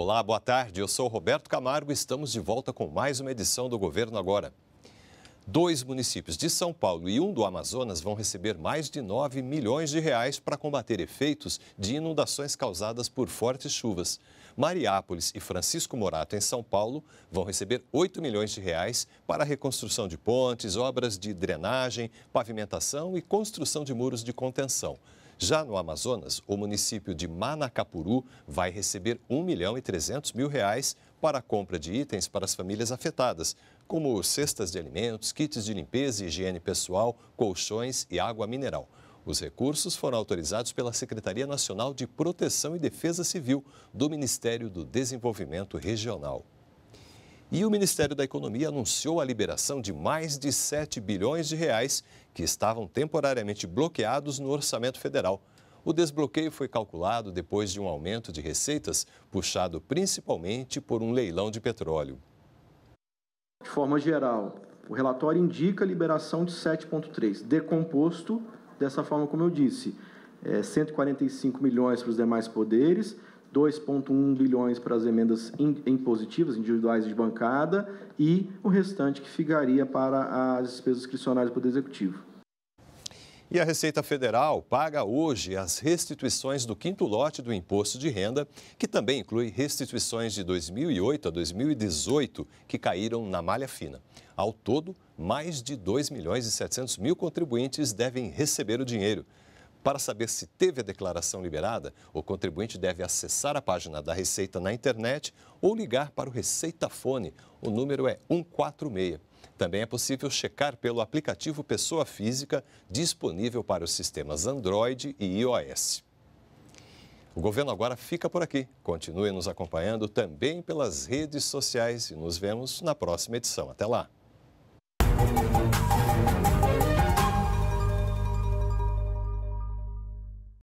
Olá, boa tarde. Eu sou Roberto Camargo e estamos de volta com mais uma edição do Governo Agora. Dois municípios de São Paulo e um do Amazonas vão receber mais de 9 milhões de reais para combater efeitos de inundações causadas por fortes chuvas. Mariápolis e Francisco Morato, em São Paulo, vão receber 8 milhões de reais para a reconstrução de pontes, obras de drenagem, pavimentação e construção de muros de contenção. Já no Amazonas, o município de Manacapuru vai receber 1 milhão e 300 mil reais para a compra de itens para as famílias afetadas, como cestas de alimentos, kits de limpeza e higiene pessoal, colchões e água mineral. Os recursos foram autorizados pela Secretaria Nacional de Proteção e Defesa Civil do Ministério do Desenvolvimento Regional. E o Ministério da Economia anunciou a liberação de mais de 7 bilhões de reais que estavam temporariamente bloqueados no orçamento federal. O desbloqueio foi calculado depois de um aumento de receitas, puxado principalmente por um leilão de petróleo. De forma geral, o relatório indica a liberação de 7,3, decomposto dessa forma como eu disse, é, 145 milhões para os demais poderes, 2,1 bilhões para as emendas impositivas individuais de bancada e o restante que ficaria para as despesas discricionárias do Poder Executivo. E a Receita Federal paga hoje as restituições do quinto lote do imposto de renda, que também inclui restituições de 2008 a 2018 que caíram na malha fina. Ao todo, mais de 2 milhões e 700 mil contribuintes devem receber o dinheiro. Para saber se teve a declaração liberada, o contribuinte deve acessar a página da Receita na internet ou ligar para o Receita Fone. O número é 146. Também é possível checar pelo aplicativo Pessoa Física disponível para os sistemas Android e iOS. O governo agora fica por aqui. Continue nos acompanhando também pelas redes sociais e nos vemos na próxima edição. Até lá!